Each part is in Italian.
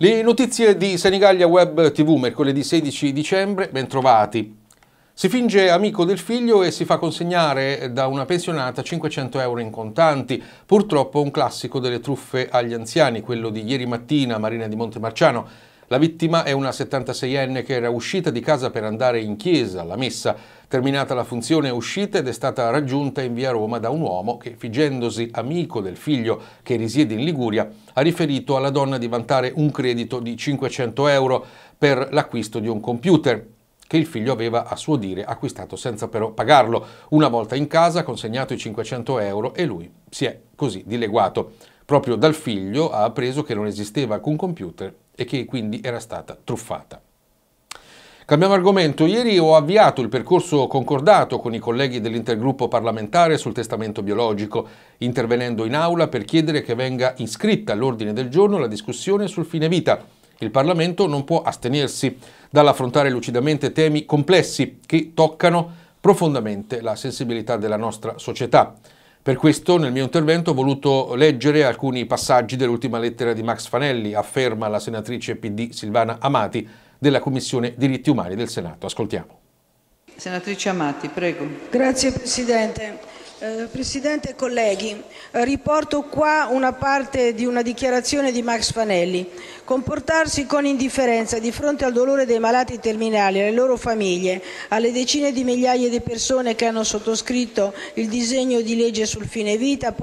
Le notizie di Senigallia Web TV mercoledì 16 dicembre, ben trovati. Si finge amico del figlio e si fa consegnare da una pensionata 500 euro in contanti. Purtroppo un classico delle truffe agli anziani, quello di ieri mattina Marina di Montemarciano. La vittima è una 76enne che era uscita di casa per andare in chiesa alla messa. Terminata la funzione è uscita ed è stata raggiunta in via Roma da un uomo che, fingendosi amico del figlio che risiede in Liguria, ha riferito alla donna di vantare un credito di 500 euro per l'acquisto di un computer che il figlio aveva, a suo dire, acquistato senza però pagarlo. Una volta in casa ha consegnato i 500 euro e lui si è così dileguato. Proprio dal figlio ha appreso che non esisteva alcun computer e che quindi era stata truffata. Cambiamo argomento. Ieri ho avviato il percorso concordato con i colleghi dell'intergruppo parlamentare sul testamento biologico, intervenendo in aula per chiedere che venga iscritta all'ordine del giorno la discussione sul fine vita. Il Parlamento non può astenersi dall'affrontare lucidamente temi complessi che toccano profondamente la sensibilità della nostra società. Per questo nel mio intervento ho voluto leggere alcuni passaggi dell'ultima lettera di Max Fanelli, afferma la senatrice PD Silvana Amati della Commissione diritti umani del Senato. Ascoltiamo. Senatrice Amati, prego. Grazie Presidente. Eh, Presidente, colleghi, riporto qua una parte di una dichiarazione di Max Fanelli. «Comportarsi con indifferenza di fronte al dolore dei malati terminali, alle loro famiglie, alle decine di migliaia di persone che hanno sottoscritto il disegno di legge sul fine vita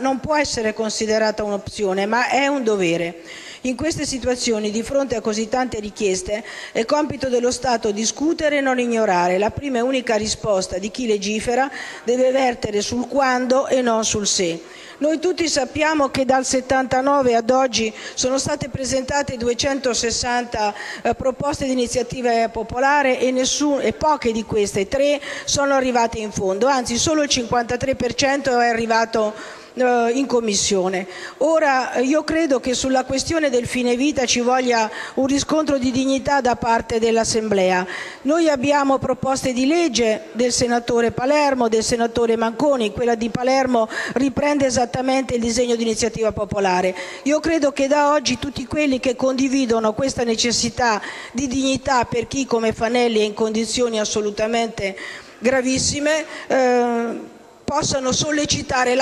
non può essere considerata un'opzione, ma è un dovere. In queste situazioni, di fronte a così tante richieste, è compito dello Stato discutere e non ignorare. La prima e unica risposta di chi legifera deve vertere sul quando e non sul se. Noi tutti sappiamo che dal 1979 ad oggi sono state presentate 260 eh, proposte di iniziativa popolare e, nessun, e poche di queste, tre, sono arrivate in fondo. Anzi, solo il 53% è arrivato eh, in Commissione. Ora eh, io Credo che sulla questione del fine vita ci voglia un riscontro di dignità da parte dell'Assemblea. Noi Abbiamo proposte di legge del senatore Palermo del senatore Manconi. Quella di Palermo riprende esattamente il disegno di iniziativa popolare. Io Credo che da oggi tutti quelli che condividono questa necessità di dignità per chi, come Fanelli, è in condizioni assolutamente gravissime, eh, possano sollecitare l'Assemblea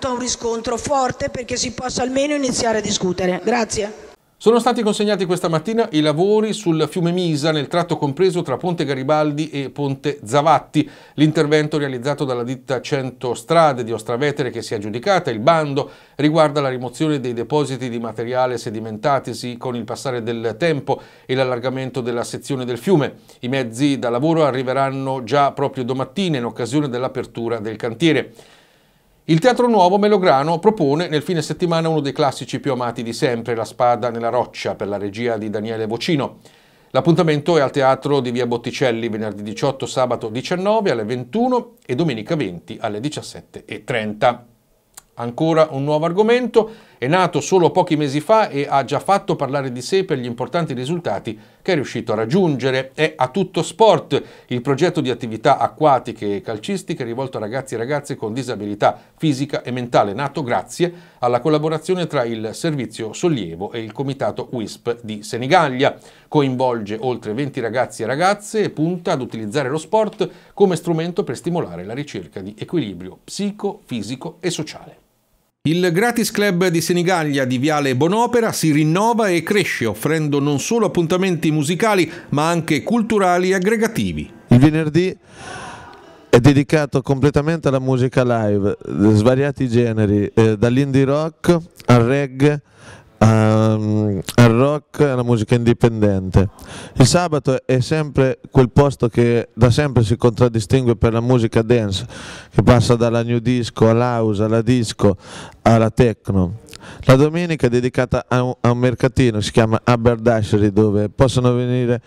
a un riscontro forte perché si possa almeno iniziare a discutere. Sono stati consegnati questa mattina i lavori sul fiume Misa nel tratto compreso tra Ponte Garibaldi e Ponte Zavatti. L'intervento realizzato dalla ditta 100 Strade di Ostravetere che si è aggiudicata il bando riguarda la rimozione dei depositi di materiale sedimentatisi con il passare del tempo e l'allargamento della sezione del fiume. I mezzi da lavoro arriveranno già proprio domattina in occasione dell'apertura del cantiere. Il Teatro Nuovo Melograno propone nel fine settimana uno dei classici più amati di sempre, La spada nella roccia, per la regia di Daniele Vocino. L'appuntamento è al Teatro di Via Botticelli venerdì 18, sabato 19 alle 21 e domenica 20 alle 17.30. Ancora un nuovo argomento, è nato solo pochi mesi fa e ha già fatto parlare di sé per gli importanti risultati che è riuscito a raggiungere. È a tutto sport il progetto di attività acquatiche e calcistiche rivolto a ragazzi e ragazze con disabilità fisica e mentale, nato grazie alla collaborazione tra il Servizio Sollievo e il Comitato WISP di Senigallia. Coinvolge oltre 20 ragazzi e ragazze e punta ad utilizzare lo sport come strumento per stimolare la ricerca di equilibrio psico, fisico e sociale. Il Gratis Club di Senigallia di Viale Bonopera si rinnova e cresce offrendo non solo appuntamenti musicali ma anche culturali e aggregativi. Il venerdì è dedicato completamente alla musica live, svariati generi, eh, dall'indie rock al reggae, Ehm, al rock e alla musica indipendente. Il sabato è sempre quel posto che da sempre si contraddistingue per la musica dance, che passa dalla new disco all'house, alla disco, alla techno. La domenica è dedicata a un, a un mercatino, si chiama Aberdashery, dove possono venire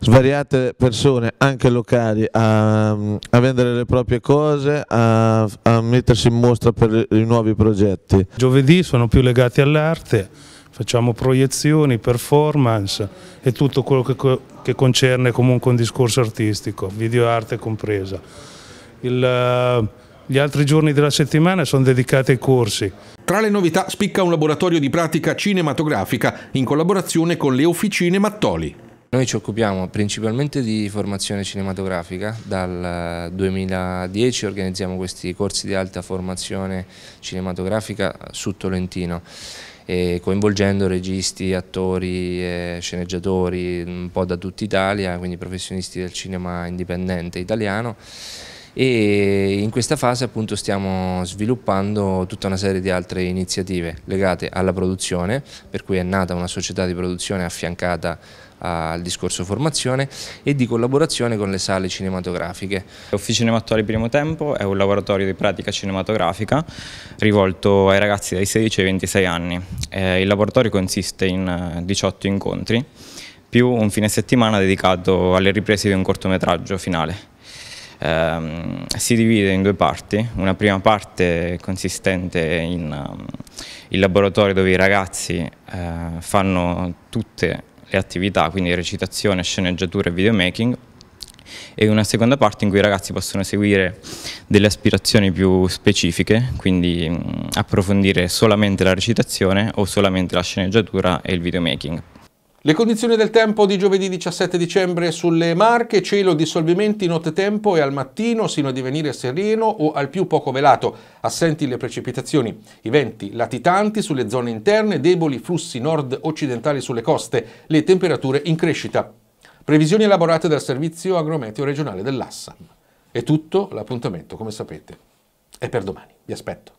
svariate persone, anche locali, a, a vendere le proprie cose, a, a mettersi in mostra per i nuovi progetti. Giovedì sono più legati all'arte, facciamo proiezioni, performance e tutto quello che, che concerne comunque un discorso artistico, video arte compresa. Il, gli altri giorni della settimana sono dedicati ai corsi. Tra le novità spicca un laboratorio di pratica cinematografica in collaborazione con le Officine Mattoli. Noi ci occupiamo principalmente di formazione cinematografica, dal 2010 eh, organizziamo questi corsi di alta formazione cinematografica su Tolentino, coinvolgendo registi, attori, sceneggiatori mm, un po' da tutta Italia, quindi professionisti del cinema indipendente italiano e in questa fase appunto stiamo sviluppando tutta una serie di altre iniziative legate alla produzione, per cui è nata una società di produzione affiancata al discorso formazione e di collaborazione con le sale cinematografiche. Officinema Attori Primo Tempo è un laboratorio di pratica cinematografica rivolto ai ragazzi dai 16 ai 26 anni. Eh, il laboratorio consiste in 18 eh, incontri più un fine settimana dedicato alle riprese di un cortometraggio finale ehm, si divide in due parti, una prima parte consistente in um, il laboratorio dove i ragazzi eh, fanno tutte le attività, quindi recitazione, sceneggiatura e videomaking, e una seconda parte in cui i ragazzi possono seguire delle aspirazioni più specifiche, quindi approfondire solamente la recitazione o solamente la sceneggiatura e il videomaking. Le condizioni del tempo di giovedì 17 dicembre sulle Marche, cielo dissolvimenti nottetempo e al mattino sino a divenire sereno o al più poco velato, assenti le precipitazioni, i venti latitanti sulle zone interne, deboli flussi nord-occidentali sulle coste, le temperature in crescita. Previsioni elaborate dal Servizio Agrometeo Regionale dell'Assam. È tutto, l'appuntamento come sapete è per domani, vi aspetto.